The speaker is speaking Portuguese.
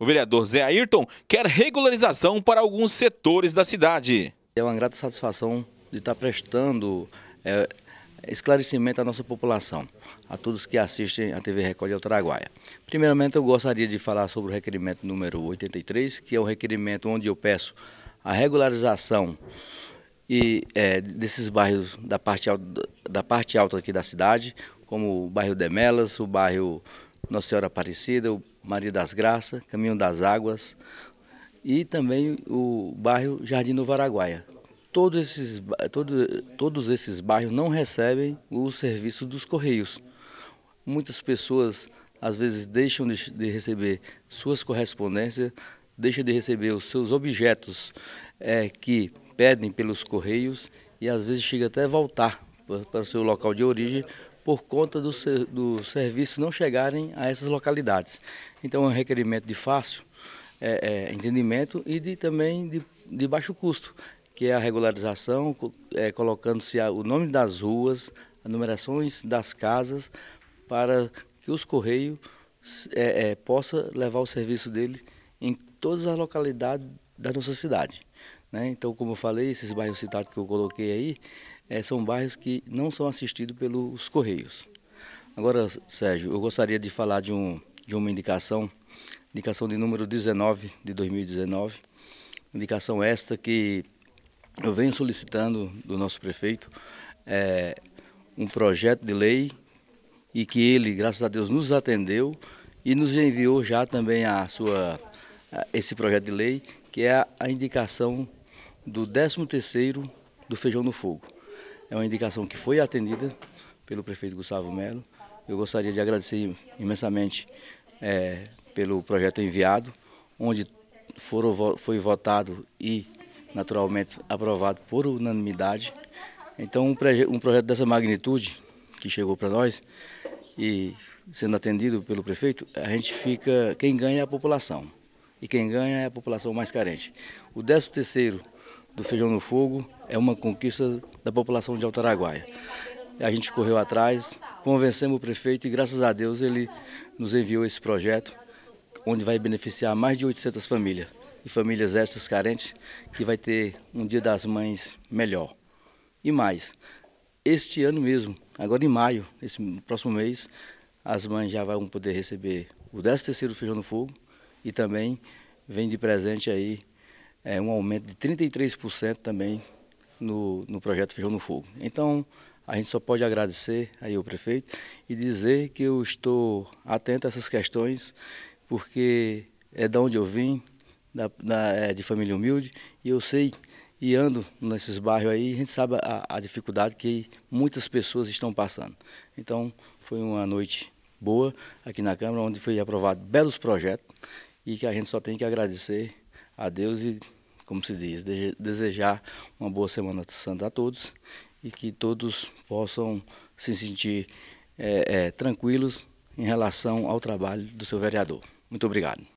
O vereador Zé Ayrton quer regularização para alguns setores da cidade. É uma grata satisfação de estar prestando é, esclarecimento à nossa população, a todos que assistem a TV Record de Altaraguaia. Primeiramente, eu gostaria de falar sobre o requerimento número 83, que é o requerimento onde eu peço a regularização e é, desses bairros da parte, alta, da parte alta aqui da cidade, como o bairro Demelas, o bairro Nossa Senhora Aparecida, o Maria das Graças, Caminho das Águas e também o bairro Jardim do Varaguaia. Todos esses, todo, todos esses bairros não recebem o serviço dos Correios. Muitas pessoas às vezes deixam de, de receber suas correspondências, deixam de receber os seus objetos é, que pedem pelos Correios e às vezes chega até voltar para o seu local de origem por conta do, do serviço não chegarem a essas localidades. Então é um requerimento de fácil é, é, entendimento e de, também de, de baixo custo, que é a regularização, é, colocando-se o nome das ruas, as numerações das casas, para que os Correios é, é, possa levar o serviço dele em todas as localidades da nossa cidade. Né? Então, como eu falei, esses bairros citados que eu coloquei aí é, são bairros que não são assistidos pelos Correios. Agora, Sérgio, eu gostaria de falar de, um, de uma indicação, indicação de número 19 de 2019, indicação esta que eu venho solicitando do nosso prefeito é, um projeto de lei e que ele, graças a Deus, nos atendeu e nos enviou já também a sua, a esse projeto de lei, que é a indicação do 13º do Feijão no Fogo. É uma indicação que foi atendida pelo prefeito Gustavo Melo. Eu gostaria de agradecer imensamente é, pelo projeto enviado, onde foram, foi votado e, naturalmente, aprovado por unanimidade. Então, um, um projeto dessa magnitude que chegou para nós e sendo atendido pelo prefeito, a gente fica, quem ganha é a população. E quem ganha é a população mais carente. O 13 terceiro do feijão no fogo é uma conquista da população de Altaraguaia. A gente correu atrás, convencemos o prefeito e graças a Deus ele nos enviou esse projeto, onde vai beneficiar mais de 800 famílias e famílias estas carentes, que vai ter um Dia das Mães melhor. E mais, este ano mesmo, agora em maio, esse próximo mês, as mães já vão poder receber o 13º Feijão no Fogo e também vem de presente aí é, um aumento de 33% também no, no projeto Feijão no Fogo. Então, a gente só pode agradecer aí ao prefeito e dizer que eu estou atento a essas questões, porque é da onde eu vim, da, da, é de família humilde, e eu sei e ando nesses bairros aí, a gente sabe a, a dificuldade que muitas pessoas estão passando. Então, foi uma noite boa aqui na Câmara, onde foi aprovado belos projetos e que a gente só tem que agradecer a Deus e, como se diz, desejar uma boa Semana Santa a todos e que todos possam se sentir é, é, tranquilos em relação ao trabalho do seu vereador. Muito obrigado.